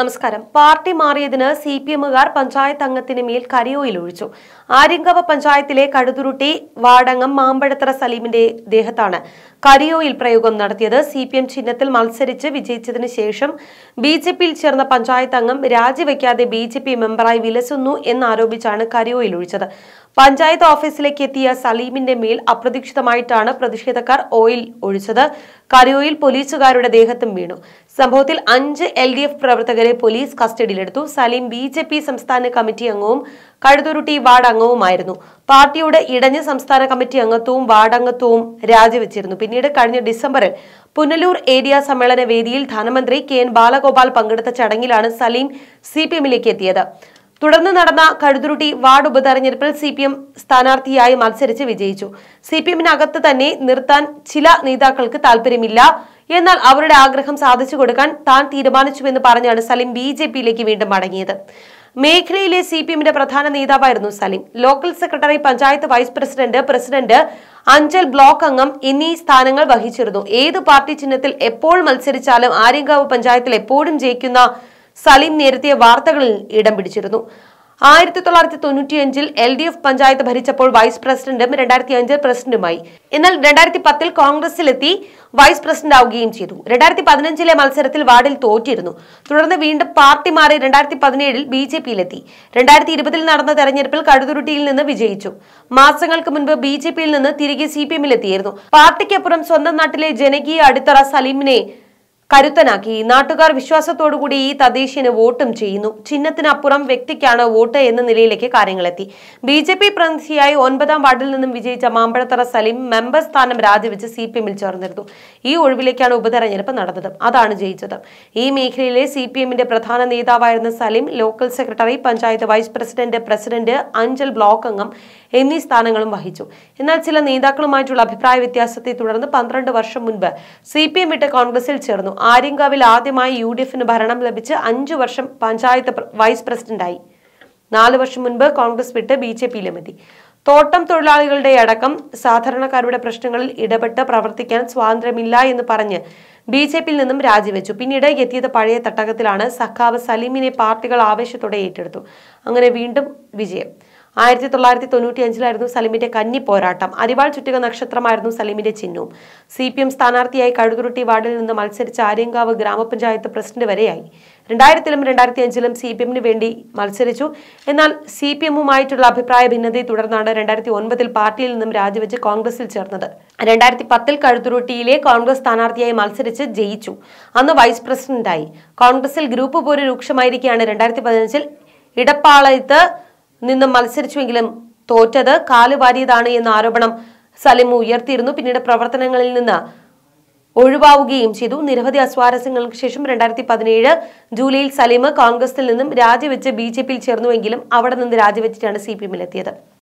നമസ്കാരം പാർട്ടി മാറിയതിന് C P എമ്മുകാർ panchayat അംഗത്തിന് മേൽ കരിയോയിൽ ഒഴിച്ചു ആര്യങ്കവ പഞ്ചായത്തിലെ കടുതുരുട്ടി വാടങ്ങം മാമ്പഴത്തറ സലീമിന്റെ ദേഹത്താണ് കരിയോയിൽ പ്രയോഗം നടത്തിയത് സി പി എം ചിഹ്നത്തിൽ മത്സരിച്ച് വിജയിച്ചതിന് ശേഷം ബി ജെ പിയിൽ ചേർന്ന പഞ്ചായത്ത് അംഗം രാജിവെക്കാതെ ബി ജെ പി മെമ്പറായി വിലസുന്നു എന്നാരോപിച്ചാണ് കരിയോയിൽ ഒഴിച്ചത് പഞ്ചായത്ത് ഓഫീസിലേക്ക് എത്തിയ സലീമിന്റെ മേൽ അപ്രതീക്ഷിതമായിട്ടാണ് പ്രതിഷേധക്കാർ ഓയിൽ ഒഴിച്ചത് കരുവയിൽ പോലീസുകാരുടെ ദേഹത്തും വീണു സംഭവത്തിൽ അഞ്ച് എൽ ഡി എഫ് പ്രവർത്തകരെ പോലീസ് കസ്റ്റഡിയിലെടുത്തു സലീം ബി ജെ പി സംസ്ഥാന കമ്മിറ്റി അംഗവും കഴുതുരുട്ടി വാർഡ് അംഗവുമായിരുന്നു പാർട്ടിയുടെ ഇടഞ്ഞ സംസ്ഥാന കമ്മിറ്റി അംഗത്വവും വാർഡ് അംഗത്വവും രാജിവെച്ചിരുന്നു പിന്നീട് കഴിഞ്ഞ ഡിസംബറിൽ പുനലൂർ ഏരിയ സമ്മേളന വേദിയിൽ ധനമന്ത്രി കെ എൻ ബാലഗോപാൽ പങ്കെടുത്ത ചടങ്ങിലാണ് സലീം സി പി എമ്മിലേക്ക് എത്തിയത് തുടർന്ന് നടന്ന കഴുതുരുട്ടി വാർഡ് ഉപതെരഞ്ഞെടുപ്പിൽ സി പി എം സ്ഥാനാർത്ഥിയായി മത്സരിച്ച് വിജയിച്ചു സി പി എമ്മിനകത്ത് തന്നെ നിർത്താൻ ചില നേതാക്കൾക്ക് താല്പര്യമില്ല എന്നാൽ അവരുടെ ആഗ്രഹം സാധിച്ചു കൊടുക്കാൻ താൻ തീരുമാനിച്ചുവെന്ന് പറഞ്ഞാണ് സലിം ബി ജെ പിയിലേക്ക് വീണ്ടും മടങ്ങിയത് മേഖലയിലെ സി പി എമ്മിന്റെ പ്രധാന നേതാവായിരുന്നു Salim local secretary panchayat vice president president Anchal block അംഗം എന്നീ സ്ഥാനങ്ങൾ വഹിച്ചിരുന്നു ഏത് പാർട്ടി ചിഹ്നത്തിൽ എപ്പോൾ മത്സരിച്ചാലും ആര്യങ്കാവ് പഞ്ചായത്തിൽ എപ്പോഴും ജയിക്കുന്ന സലീം നേരത്തെ വാർത്തകളിൽ ഇടം പിടിച്ചിരുന്നു ആയിരത്തി തൊള്ളായിരത്തി തൊണ്ണൂറ്റിയഞ്ചിൽ എൽ ഡി എഫ് പഞ്ചായത്ത് ഭരിച്ചപ്പോൾ വൈസ് പ്രസിഡന്റും രണ്ടായിരത്തി അഞ്ചിൽ പ്രസിഡന്റുമായി എന്നാൽ രണ്ടായിരത്തി പത്തിൽ കോൺഗ്രസിലെത്തി വൈസ് പ്രസിഡന്റ് ആവുകയും ചെയ്തു രണ്ടായിരത്തി പതിനഞ്ചിലെ മത്സരത്തിൽ വാർഡിൽ തോറ്റിരുന്നു തുടർന്ന് വീണ്ടും പാർട്ടി മാറി രണ്ടായിരത്തി പതിനേഴിൽ ബി ജെ പിയിലെത്തി രണ്ടായിരത്തി ഇരുപതിൽ നടന്ന തെരഞ്ഞെടുപ്പിൽ കടുതുരുട്ടിയിൽ നിന്ന് വിജയിച്ചു മാസങ്ങൾക്ക് മുൻപ് ബി ജെ പിയിൽ നിന്ന് തിരികെ സി പി എമ്മിലെത്തിയിരുന്നു പാർട്ടിക്കപ്പുറം സ്വന്തം നാട്ടിലെ ജനകീയ അടിത്തറ സലീമിനെ കരുത്തനാക്കി നാട്ടുകാർ വിശ്വാസത്തോടുകൂടി ഈ തദ്ദേശീയന് വോട്ടും ചെയ്യുന്നു ചിഹ്നത്തിനപ്പുറം വ്യക്തിക്കാണ് വോട്ട് എന്ന നിലയിലേക്ക് കാര്യങ്ങളെത്തി ബി ജെ പി പ്രതിനിധിയായി ഒൻപതാം വാർഡിൽ നിന്നും വിജയിച്ച മാമ്പഴത്തറ സലീം മെമ്പർ സ്ഥാനം രാജിവെച്ച് സി പി എമ്മിൽ ചേർന്നിരുന്നു ഈ ഒഴിവിലേക്കാണ് ഉപതെരഞ്ഞെടുപ്പ് നടന്നത് അതാണ് ജയിച്ചത് ഈ മേഖലയിലെ സി പി എമ്മിന്റെ പ്രധാന നേതാവായിരുന്ന Saleem local secretary panchayat vice president president Anchal block അംഗം എന്നീ സ്ഥാനങ്ങളും വഹിച്ചു എന്നാൽ ചില നേതാക്കളുമായിട്ടുള്ള അഭിപ്രായ വ്യത്യാസത്തെ തുടർന്ന് പന്ത്രണ്ട് വർഷം മുൻപ് സി പി എം വിട്ട് കോൺഗ്രസിൽ ചേർന്നു ആര്യങ്കാവിൽ ആദ്യമായി യു ഡി എഫിന് ഭരണം ലഭിച്ച് അഞ്ചു വർഷം പഞ്ചായത്ത് വൈസ് പ്രസിഡന്റായി നാലു വർഷം മുൻപ് കോൺഗ്രസ് വിട്ട് ബി ജെ എത്തി തോട്ടം തൊഴിലാളികളുടെ അടക്കം സാധാരണക്കാരുടെ പ്രശ്നങ്ങളിൽ ഇടപെട്ട് പ്രവർത്തിക്കാൻ സ്വാതന്ത്ര്യമില്ല എന്ന് പറഞ്ഞ് ബി ജെ പിയിൽ നിന്നും രാജിവെച്ചു പിന്നീട് എത്തിയത് പഴയ തട്ടകത്തിലാണ് സഖാവ് സലീമിനെ പാർട്ടികൾ ആവേശത്തോടെ ഏറ്റെടുത്തു അങ്ങനെ വീണ്ടും വിജയം ആയിരത്തി തൊള്ളായിരത്തി തൊണ്ണൂറ്റി അഞ്ചിലായിരുന്നു സലീമിന്റെ കന്നി പോരാട്ടം അരിവാൾ ചുറ്റുക നക്ഷത്രമായിരുന്നു സലീമിന്റെ ചിഹ്നവും സി പി എം സ്ഥാനാർത്ഥിയായി കഴുകുരുട്ടി വാർഡിൽ നിന്ന് മത്സരിച്ച ആര്യങ്കാവ് ഗ്രാമപഞ്ചായത്ത് പ്രസിഡന്റ് വരെയായി രണ്ടായിരത്തിലും രണ്ടായിരത്തി അഞ്ചിലും സി പി എമ്മിന് വേണ്ടി മത്സരിച്ചു എന്നാൽ സി പി എമ്മുമായിട്ടുള്ള അഭിപ്രായ ഭിന്നതയെ തുടർന്നാണ് രണ്ടായിരത്തി ഒൻപതിൽ പാർട്ടിയിൽ നിന്നും രാജിവെച്ച് കോൺഗ്രസിൽ ചേർന്നത് രണ്ടായിരത്തി പത്തിൽ കഴുത്തുരുട്ടിയിലെ കോൺഗ്രസ് സ്ഥാനാർത്ഥിയായി മത്സരിച്ച് ജയിച്ചു അന്ന് വൈസ് പ്രസിഡന്റായി കോൺഗ്രസിൽ ഗ്രൂപ്പ് പോലെ രൂക്ഷമായിരിക്കുകയാണ് രണ്ടായിരത്തി പതിനഞ്ചിൽ ഇടപ്പാളയത്ത് നിന്ന് മത്സരിച്ചുവെങ്കിലും തോറ്റത് കാലുവാരിയതാണ് എന്ന ആരോപണം സലിം ഉയർത്തിയിരുന്നു പിന്നീട് പ്രവർത്തനങ്ങളിൽ നിന്ന് ഒഴിവാവുകയും ചെയ്തു നിരവധി അസ്വാരസ്യങ്ങൾക്ക് ശേഷം രണ്ടായിരത്തി പതിനേഴ് ജൂലൈയിൽ സലിം കോൺഗ്രസിൽ നിന്നും രാജിവെച്ച് ബി ജെ പിയിൽ ചേർന്നുവെങ്കിലും അവിടെ നിന്ന് രാജിവെച്ചിട്ടാണ് സി പി എമ്മിലെത്തിയത്